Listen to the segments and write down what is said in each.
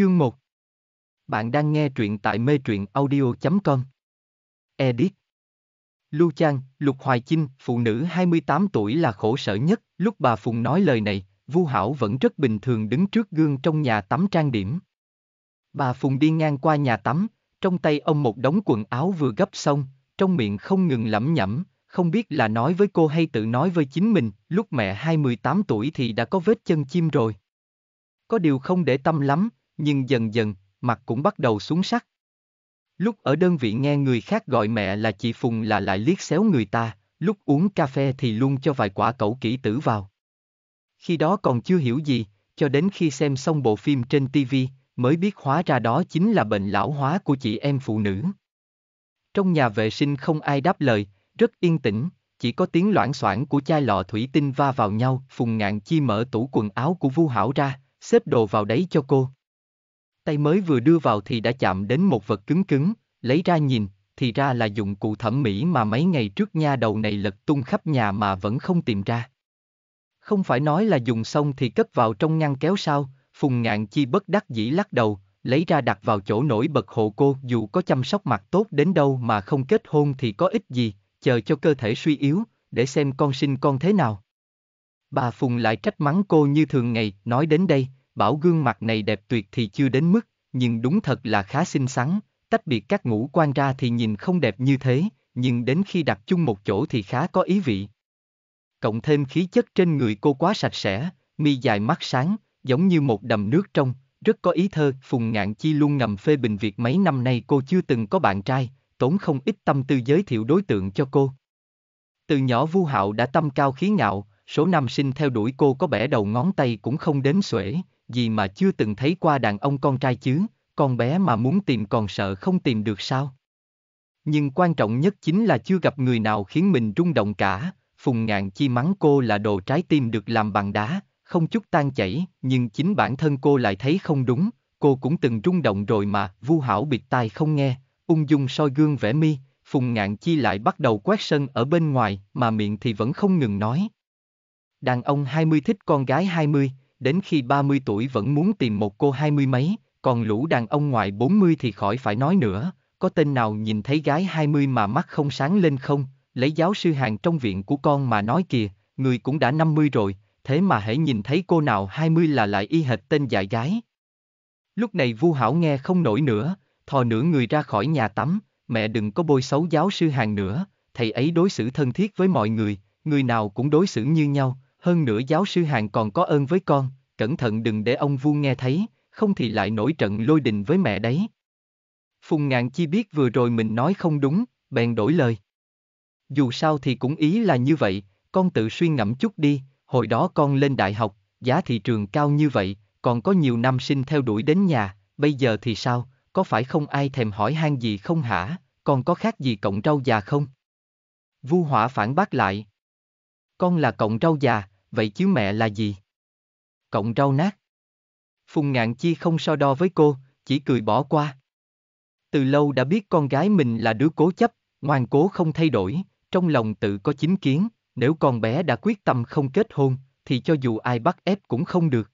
Chương 1 Bạn đang nghe truyện tại mê truyện audio.com Edit Lưu Trang, Lục Hoài Chinh, phụ nữ 28 tuổi là khổ sở nhất, lúc bà Phùng nói lời này, Vu Hảo vẫn rất bình thường đứng trước gương trong nhà tắm trang điểm. Bà Phùng đi ngang qua nhà tắm, trong tay ông một đống quần áo vừa gấp xong, trong miệng không ngừng lẩm nhẩm, không biết là nói với cô hay tự nói với chính mình, lúc mẹ 28 tuổi thì đã có vết chân chim rồi. Có điều không để tâm lắm, nhưng dần dần, mặt cũng bắt đầu xuống sắc. Lúc ở đơn vị nghe người khác gọi mẹ là chị Phùng là lại liếc xéo người ta, lúc uống cà phê thì luôn cho vài quả cẩu kỹ tử vào. Khi đó còn chưa hiểu gì, cho đến khi xem xong bộ phim trên TV, mới biết hóa ra đó chính là bệnh lão hóa của chị em phụ nữ. Trong nhà vệ sinh không ai đáp lời, rất yên tĩnh, chỉ có tiếng loãng xoảng của chai lọ thủy tinh va vào nhau, Phùng Ngạn Chi mở tủ quần áo của Vu Hảo ra, xếp đồ vào đấy cho cô. Tay mới vừa đưa vào thì đã chạm đến một vật cứng cứng, lấy ra nhìn, thì ra là dụng cụ thẩm mỹ mà mấy ngày trước nha đầu này lật tung khắp nhà mà vẫn không tìm ra. Không phải nói là dùng xong thì cất vào trong ngăn kéo sao, Phùng Ngạn Chi bất đắc dĩ lắc đầu, lấy ra đặt vào chỗ nổi bật hộ cô dù có chăm sóc mặt tốt đến đâu mà không kết hôn thì có ích gì, chờ cho cơ thể suy yếu, để xem con sinh con thế nào. Bà Phùng lại trách mắng cô như thường ngày, nói đến đây, bảo gương mặt này đẹp tuyệt thì chưa đến mức, nhưng đúng thật là khá xinh xắn, tách biệt các ngũ quan ra thì nhìn không đẹp như thế, nhưng đến khi đặt chung một chỗ thì khá có ý vị. Cộng thêm khí chất trên người cô quá sạch sẽ, mi dài mắt sáng, giống như một đầm nước trong, rất có ý thơ. Phùng Ngạn Chi luôn ngầm phê bình việc mấy năm nay cô chưa từng có bạn trai, tốn không ít tâm tư giới thiệu đối tượng cho cô. Từ nhỏ Vu Hạo đã tâm cao khí ngạo, số năm sinh theo đuổi cô có bẻ đầu ngón tay cũng không đến xuể, gì mà chưa từng thấy qua đàn ông con trai chứ, con bé mà muốn tìm còn sợ không tìm được sao. Nhưng quan trọng nhất chính là chưa gặp người nào khiến mình rung động cả, Phùng Ngạn Chi mắng cô là đồ trái tim được làm bằng đá, không chút tan chảy, nhưng chính bản thân cô lại thấy không đúng, cô cũng từng rung động rồi mà, Vu Hảo bịt tai không nghe, ung dung soi gương vẽ mi, Phùng Ngạn Chi lại bắt đầu quét sân ở bên ngoài, mà miệng thì vẫn không ngừng nói. Đàn ông 20 thích con gái 20, đến khi 30 tuổi vẫn muốn tìm một cô hai mươi mấy, còn lũ đàn ông ngoài 40 thì khỏi phải nói nữa, có tên nào nhìn thấy gái 20 mà mắt không sáng lên không, lấy giáo sư hàng trong viện của con mà nói kìa, người cũng đã 50 rồi, thế mà hãy nhìn thấy cô nào 20 là lại y hệt tên dại gái. Lúc này Vu Hảo nghe không nổi nữa, thò nửa người ra khỏi nhà tắm, mẹ đừng có bôi xấu giáo sư hàng nữa, thầy ấy đối xử thân thiết với mọi người, người nào cũng đối xử như nhau, hơn nữa giáo sư hàn còn có ơn với con, cẩn thận đừng để ông vuông nghe thấy, không thì lại nổi trận lôi đình với mẹ đấy. Phùng ngạn chi biết vừa rồi mình nói không đúng, bèn đổi lời. Dù sao thì cũng ý là như vậy, con tự suy ngẫm chút đi, hồi đó con lên đại học, giá thị trường cao như vậy, còn có nhiều năm sinh theo đuổi đến nhà, bây giờ thì sao, có phải không ai thèm hỏi han gì không hả, còn có khác gì cộng rau già không? Vu Hỏa phản bác lại, con là cọng rau già, vậy chứ mẹ là gì? Cọng rau nát. Phùng Ngạn Chi không so đo với cô, chỉ cười bỏ qua. Từ lâu đã biết con gái mình là đứa cố chấp, ngoan cố không thay đổi, trong lòng tự có chính kiến, nếu con bé đã quyết tâm không kết hôn, thì cho dù ai bắt ép cũng không được.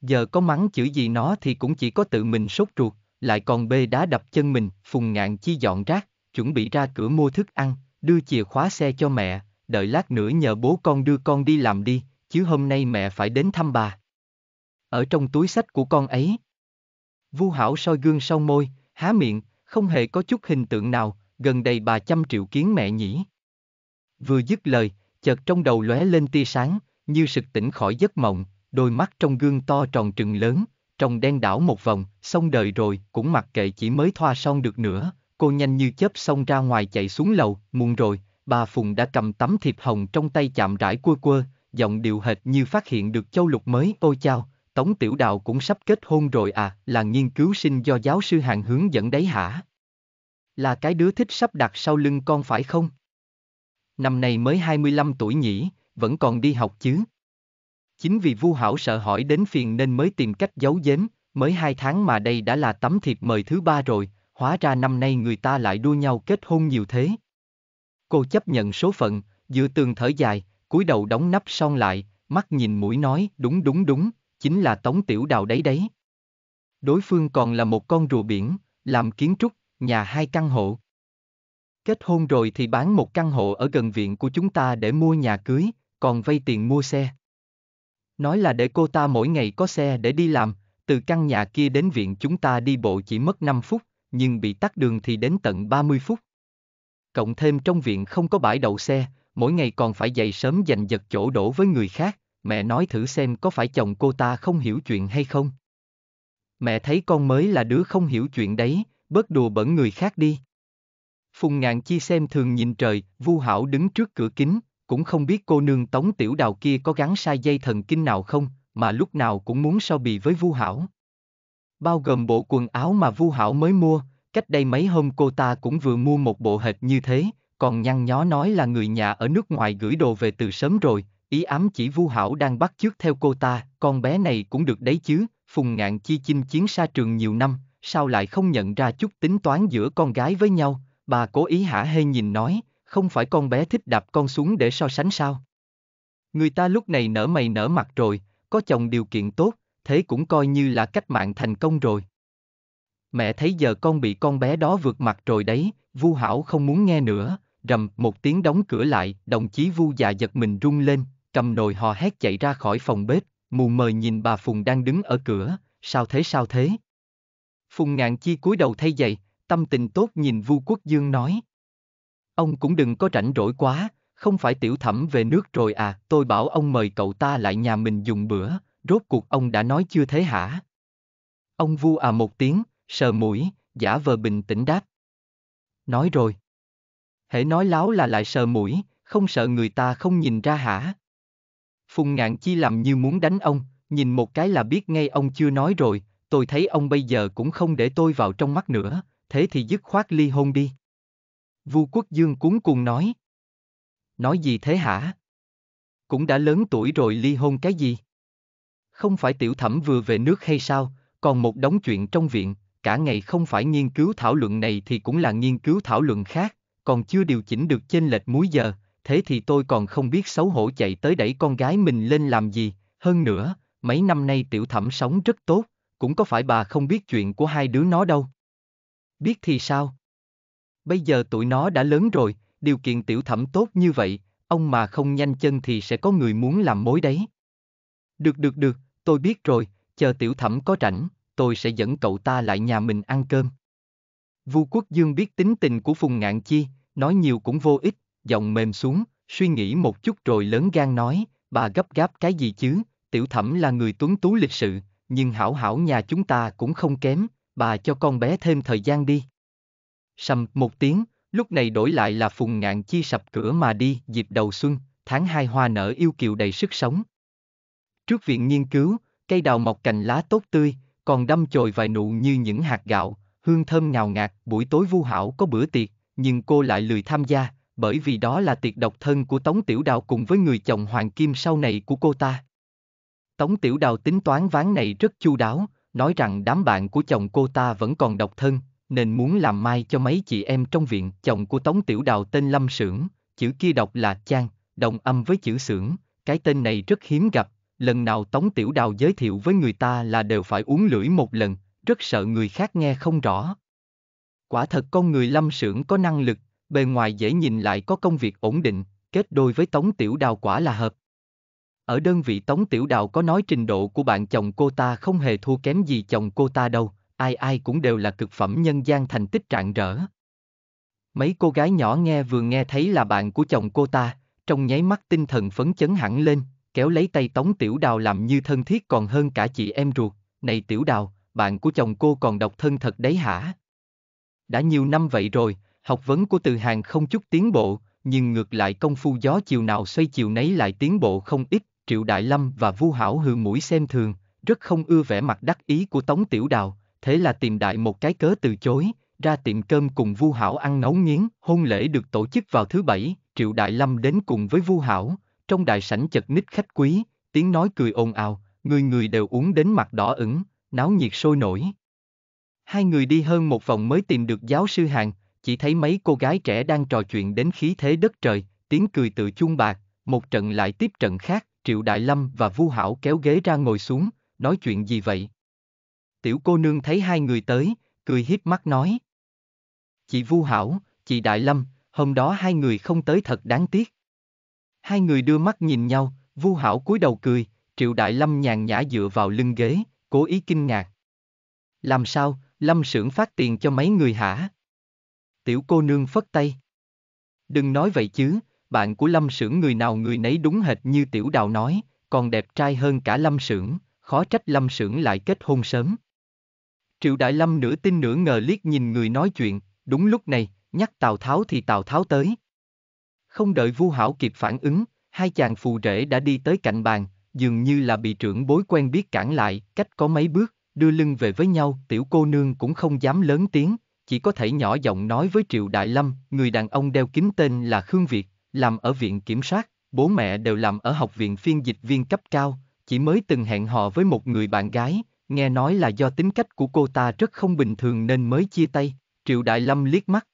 Giờ có mắng chữ gì nó thì cũng chỉ có tự mình sốt ruột, lại còn bê đá đập chân mình, Phùng Ngạn Chi dọn rác, chuẩn bị ra cửa mua thức ăn, đưa chìa khóa xe cho mẹ, đợi lát nữa nhờ bố con đưa con đi làm đi, chứ hôm nay mẹ phải đến thăm bà. Ở trong túi sách của con ấy. Vu Hảo soi gương sau môi, há miệng, không hề có chút hình tượng nào, gần đây bà trăm triệu kiến mẹ nhỉ. Vừa dứt lời, chợt trong đầu lóe lên tia sáng, như sực tỉnh khỏi giấc mộng, đôi mắt trong gương to tròn trừng lớn, trong đen đảo một vòng, xong đời rồi, cũng mặc kệ chỉ mới thoa son được nữa, cô nhanh như chớp xông ra ngoài chạy xuống lầu, muộn rồi, bà Phùng đã cầm tấm thiệp hồng trong tay chạm rãi quơ quơ, giọng điệu hệt như phát hiện được châu lục mới, ôi chao, Tống Tiểu Đào cũng sắp kết hôn rồi à, là nghiên cứu sinh do giáo sư Hàng hướng dẫn đấy hả? Là cái đứa thích sắp đặt sau lưng con phải không? Năm nay mới 25 tuổi nhỉ, vẫn còn đi học chứ? Chính vì Vu Hảo sợ hỏi đến phiền nên mới tìm cách giấu giếm, mới hai tháng mà đây đã là tấm thiệp mời thứ ba rồi, hóa ra năm nay người ta lại đua nhau kết hôn nhiều thế. Cô chấp nhận số phận, dựa tường thở dài, cúi đầu đóng nắp son lại, mắt nhìn mũi nói đúng đúng đúng, chính là Tống Tiểu Đào đấy đấy. Đối phương còn là một con rùa biển, làm kiến trúc, nhà hai căn hộ. Kết hôn rồi thì bán một căn hộ ở gần viện của chúng ta để mua nhà cưới, còn vay tiền mua xe. Nói là để cô ta mỗi ngày có xe để đi làm, từ căn nhà kia đến viện chúng ta đi bộ chỉ mất 5 phút, nhưng bị tắt đường thì đến tận 30 phút cộng thêm trong viện không có bãi đậu xe, mỗi ngày còn phải dậy sớm giành giật chỗ đổ với người khác, mẹ nói thử xem có phải chồng cô ta không hiểu chuyện hay không. Mẹ thấy con mới là đứa không hiểu chuyện đấy, bớt đùa bẩn người khác đi. Phùng ngạn chi xem thường nhìn trời, Vu Hảo đứng trước cửa kính, cũng không biết cô nương tống tiểu đào kia có gắn sai dây thần kinh nào không, mà lúc nào cũng muốn so bì với Vu Hảo. Bao gồm bộ quần áo mà Vu Hảo mới mua, Cách đây mấy hôm cô ta cũng vừa mua một bộ hệt như thế, còn nhăn nhó nói là người nhà ở nước ngoài gửi đồ về từ sớm rồi, ý ám chỉ Vu Hảo đang bắt chước theo cô ta, con bé này cũng được đấy chứ, Phùng Ngạn Chi chinh chiến xa trường nhiều năm, sao lại không nhận ra chút tính toán giữa con gái với nhau, bà cố ý hả hê nhìn nói, không phải con bé thích đạp con xuống để so sánh sao. Người ta lúc này nở mày nở mặt rồi, có chồng điều kiện tốt, thế cũng coi như là cách mạng thành công rồi mẹ thấy giờ con bị con bé đó vượt mặt rồi đấy, Vu Hảo không muốn nghe nữa, rầm một tiếng đóng cửa lại, đồng chí Vu già giật mình rung lên, cầm nồi hò hét chạy ra khỏi phòng bếp, mù mờ nhìn bà Phùng đang đứng ở cửa, sao thế sao thế? Phùng ngạn chi cúi đầu thay dậy, tâm tình tốt nhìn Vu Quốc Dương nói. Ông cũng đừng có rảnh rỗi quá, không phải tiểu thẩm về nước rồi à, tôi bảo ông mời cậu ta lại nhà mình dùng bữa, rốt cuộc ông đã nói chưa thế hả? Ông Vu à một tiếng, sờ mũi, giả vờ bình tĩnh đáp. Nói rồi. Hễ nói láo là lại sờ mũi, không sợ người ta không nhìn ra hả? Phùng ngạn chi làm như muốn đánh ông, nhìn một cái là biết ngay ông chưa nói rồi, tôi thấy ông bây giờ cũng không để tôi vào trong mắt nữa, thế thì dứt khoát ly hôn đi. Vu Quốc Dương cuốn cuồng nói. Nói gì thế hả? Cũng đã lớn tuổi rồi ly hôn cái gì? Không phải tiểu thẩm vừa về nước hay sao, còn một đống chuyện trong viện, cả ngày không phải nghiên cứu thảo luận này thì cũng là nghiên cứu thảo luận khác, còn chưa điều chỉnh được chênh lệch múi giờ, thế thì tôi còn không biết xấu hổ chạy tới đẩy con gái mình lên làm gì, hơn nữa, mấy năm nay tiểu thẩm sống rất tốt, cũng có phải bà không biết chuyện của hai đứa nó đâu. Biết thì sao? Bây giờ tụi nó đã lớn rồi, điều kiện tiểu thẩm tốt như vậy, ông mà không nhanh chân thì sẽ có người muốn làm mối đấy. Được được được, tôi biết rồi, chờ tiểu thẩm có rảnh, tôi sẽ dẫn cậu ta lại nhà mình ăn cơm. Vu Quốc Dương biết tính tình của Phùng Ngạn Chi, nói nhiều cũng vô ích, giọng mềm xuống, suy nghĩ một chút rồi lớn gan nói, bà gấp gáp cái gì chứ, tiểu thẩm là người tuấn tú lịch sự, nhưng hảo hảo nhà chúng ta cũng không kém, bà cho con bé thêm thời gian đi. Sầm một tiếng, lúc này đổi lại là Phùng Ngạn Chi sập cửa mà đi, dịp đầu xuân, tháng hai hoa nở yêu kiều đầy sức sống. Trước viện nghiên cứu, cây đào mọc cành lá tốt tươi, còn đâm chồi vài nụ như những hạt gạo, hương thơm ngào ngạt. Buổi tối Vu Hảo có bữa tiệc, nhưng cô lại lười tham gia, bởi vì đó là tiệc độc thân của Tống Tiểu Đào cùng với người chồng Hoàng Kim sau này của cô ta. Tống Tiểu Đào tính toán ván này rất chu đáo, nói rằng đám bạn của chồng cô ta vẫn còn độc thân, nên muốn làm mai cho mấy chị em trong viện. Chồng của Tống Tiểu Đào tên Lâm Sưởng, chữ kia đọc là Chang, đồng âm với chữ Sưởng, cái tên này rất hiếm gặp, lần nào Tống Tiểu Đào giới thiệu với người ta là đều phải uống lưỡi một lần, rất sợ người khác nghe không rõ. Quả thật con người lâm sưởng có năng lực, bề ngoài dễ nhìn lại có công việc ổn định, kết đôi với Tống Tiểu Đào quả là hợp. Ở đơn vị Tống Tiểu Đào có nói trình độ của bạn chồng cô ta không hề thua kém gì chồng cô ta đâu, ai ai cũng đều là cực phẩm nhân gian thành tích trạng rỡ. Mấy cô gái nhỏ nghe vừa nghe thấy là bạn của chồng cô ta, trong nháy mắt tinh thần phấn chấn hẳn lên, kéo lấy tay Tống Tiểu Đào làm như thân thiết còn hơn cả chị em ruột, này Tiểu Đào, bạn của chồng cô còn độc thân thật đấy hả? Đã nhiều năm vậy rồi, học vấn của Từ Hàng không chút tiến bộ, nhưng ngược lại công phu gió chiều nào xoay chiều nấy lại tiến bộ không ít, Triệu Đại Lâm và Vu Hảo hừ mũi xem thường, rất không ưa vẻ mặt đắc ý của Tống Tiểu Đào, thế là tìm đại một cái cớ từ chối, ra tiệm cơm cùng Vu Hảo ăn nấu nghiến, hôn lễ được tổ chức vào thứ bảy, Triệu Đại Lâm đến cùng với Vu Hảo, trong đại sảnh chật ních khách quý, tiếng nói cười ồn ào, người người đều uống đến mặt đỏ ửng, náo nhiệt sôi nổi. Hai người đi hơn một vòng mới tìm được giáo sư Hàn, chỉ thấy mấy cô gái trẻ đang trò chuyện đến khí thế đất trời, tiếng cười tự chung bạc, một trận lại tiếp trận khác, Triệu Đại Lâm và Vu Hảo kéo ghế ra ngồi xuống, nói chuyện gì vậy? Tiểu cô nương thấy hai người tới, cười hiếp mắt nói. Chị Vu Hảo, chị Đại Lâm, hôm đó hai người không tới thật đáng tiếc. Hai người đưa mắt nhìn nhau, Vu Hảo cúi đầu cười, Triệu Đại Lâm nhàn nhã dựa vào lưng ghế, cố ý kinh ngạc. Làm sao, Lâm Sưởng phát tiền cho mấy người hả? Tiểu cô nương phất tay. Đừng nói vậy chứ, bạn của Lâm Sưởng người nào người nấy đúng hệt như Tiểu Đào nói, còn đẹp trai hơn cả Lâm Sưởng, khó trách Lâm Sưởng lại kết hôn sớm. Triệu Đại Lâm nửa tin nửa ngờ liếc nhìn người nói chuyện, đúng lúc này, nhắc Tào Tháo thì Tào Tháo tới, không đợi Vu Hảo kịp phản ứng, hai chàng phù rể đã đi tới cạnh bàn, dường như là bị trưởng bối quen biết cản lại, cách có mấy bước, đưa lưng về với nhau, tiểu cô nương cũng không dám lớn tiếng, chỉ có thể nhỏ giọng nói với Triệu Đại Lâm, người đàn ông đeo kính tên là Khương Việt, làm ở viện kiểm sát, bố mẹ đều làm ở học viện phiên dịch viên cấp cao, chỉ mới từng hẹn hò với một người bạn gái, nghe nói là do tính cách của cô ta rất không bình thường nên mới chia tay. Triệu Đại Lâm liếc mắt,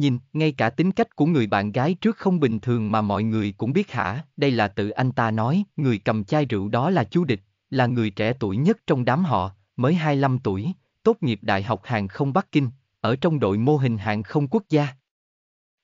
Nhìn, ngay cả tính cách của người bạn gái trước không bình thường mà mọi người cũng biết hả, đây là tự anh ta nói, người cầm chai rượu đó là chú Địch, là người trẻ tuổi nhất trong đám họ, mới 25 tuổi, tốt nghiệp Đại học Hàng không Bắc Kinh, ở trong đội mô hình hàng không quốc gia.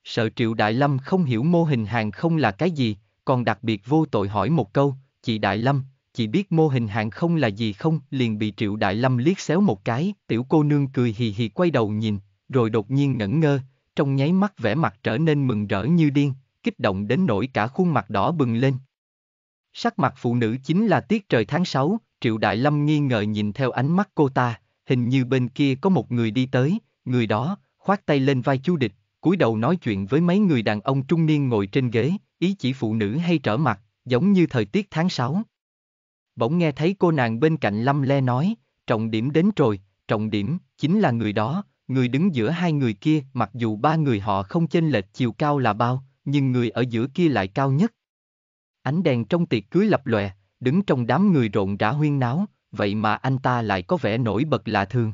Sợ Triệu Đại Lâm không hiểu mô hình hàng không là cái gì, còn đặc biệt vô tội hỏi một câu, chị Đại Lâm, chị biết mô hình hàng không là gì không, liền bị Triệu Đại Lâm liếc xéo một cái, tiểu cô nương cười hì hì quay đầu nhìn, rồi đột nhiên ngẩn ngơ, trong nháy mắt vẻ mặt trở nên mừng rỡ như điên, kích động đến nỗi cả khuôn mặt đỏ bừng lên. Sắc mặt phụ nữ chính là tiết trời tháng 6, Triệu Đại Lâm nghi ngờ nhìn theo ánh mắt cô ta, hình như bên kia có một người đi tới, người đó, khoát tay lên vai chu địch, cúi đầu nói chuyện với mấy người đàn ông trung niên ngồi trên ghế, ý chỉ phụ nữ hay trở mặt, giống như thời tiết tháng 6. Bỗng nghe thấy cô nàng bên cạnh Lâm Le nói, trọng điểm đến rồi, trọng điểm, chính là người đó, người đứng giữa hai người kia mặc dù ba người họ không chênh lệch chiều cao là bao, nhưng người ở giữa kia lại cao nhất. Ánh đèn trong tiệc cưới lập lòe, đứng trong đám người rộn rã huyên náo, vậy mà anh ta lại có vẻ nổi bật lạ thường.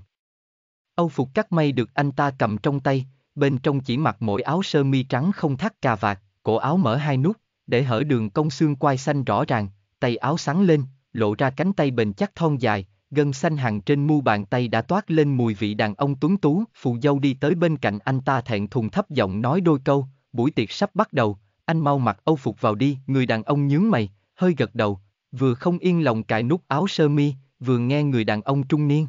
Âu phục cắt may được anh ta cầm trong tay, bên trong chỉ mặc mỗi áo sơ mi trắng không thắt cà vạt, cổ áo mở hai nút, để hở đường cong xương quai xanh rõ ràng, tay áo sáng lên, lộ ra cánh tay bền chắc thon dài, gân xanh hàng trên mu bàn tay đã toát lên mùi vị đàn ông tuấn tú, phù dâu đi tới bên cạnh anh ta thẹn thùng thấp giọng nói đôi câu, buổi tiệc sắp bắt đầu, anh mau mặc âu phục vào đi, người đàn ông nhướng mày, hơi gật đầu, vừa không yên lòng cài nút áo sơ mi, vừa nghe người đàn ông trung niên.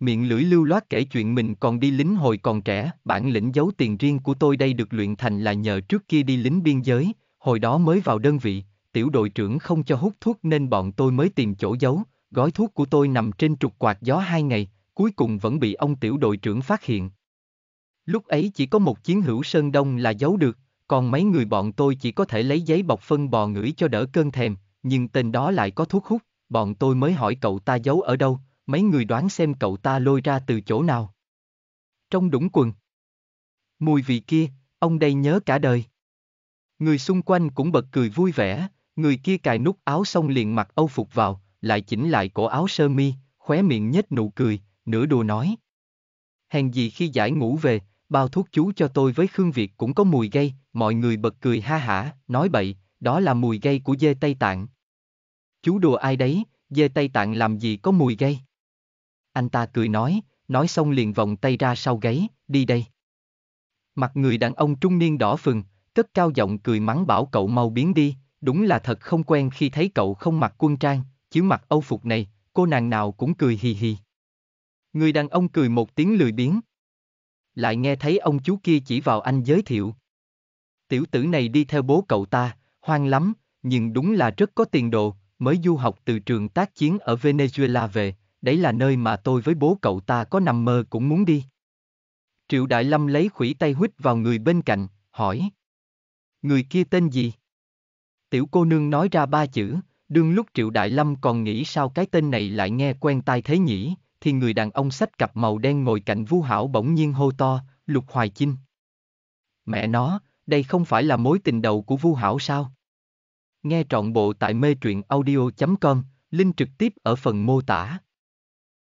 Miệng lưỡi lưu loát kể chuyện mình còn đi lính hồi còn trẻ, bản lĩnh giấu tiền riêng của tôi đây được luyện thành là nhờ trước kia đi lính biên giới, hồi đó mới vào đơn vị, tiểu đội trưởng không cho hút thuốc nên bọn tôi mới tìm chỗ giấu, gói thuốc của tôi nằm trên trục quạt gió hai ngày, cuối cùng vẫn bị ông tiểu đội trưởng phát hiện. Lúc ấy chỉ có một chiến hữu Sơn Đông là giấu được, còn mấy người bọn tôi chỉ có thể lấy giấy bọc phân bò ngửi cho đỡ cơn thèm, nhưng tên đó lại có thuốc hút, bọn tôi mới hỏi cậu ta giấu ở đâu, mấy người đoán xem cậu ta lôi ra từ chỗ nào. Trong đũng quần. Mùi vị kia, ông đây nhớ cả đời. Người xung quanh cũng bật cười vui vẻ, người kia cài nút áo xong liền mặc âu phục vào, lại chỉnh lại cổ áo sơ mi, khóe miệng nhếch nụ cười, nửa đùa nói. Hèn gì khi giải ngủ về, bao thuốc chú cho tôi với Khương Việt cũng có mùi gây, mọi người bật cười ha hả, nói bậy, đó là mùi gây của dê Tây Tạng. Chú đùa ai đấy, dê Tây Tạng làm gì có mùi gây? Anh ta cười nói, nói xong liền vòng tay ra sau gáy, đi đây. Mặt người đàn ông trung niên đỏ phừng, cất cao giọng cười mắng bảo cậu mau biến đi, đúng là thật không quen khi thấy cậu không mặc quân trang, chiếu mặt âu phục này, cô nàng nào cũng cười hì hì. Người đàn ông cười một tiếng lười biếng. Lại nghe thấy ông chú kia chỉ vào anh giới thiệu. Tiểu tử này đi theo bố cậu ta, hoang lắm, nhưng đúng là rất có tiền đồ, mới du học từ trường tác chiến ở Venezuela về, đấy là nơi mà tôi với bố cậu ta có nằm mơ cũng muốn đi. Triệu Đại Lâm lấy khủy tay huyết vào người bên cạnh, hỏi. Người kia tên gì? Tiểu cô nương nói ra ba chữ, Đương lúc Triệu Đại Lâm còn nghĩ sao cái tên này lại nghe quen tai thế nhỉ, thì người đàn ông sách cặp màu đen ngồi cạnh Vu Hảo bỗng nhiên hô to, Lục Hoài Chinh. Mẹ nó, đây không phải là mối tình đầu của Vu Hảo sao? Nghe trọn bộ tại mê truyện audio.com, link trực tiếp ở phần mô tả.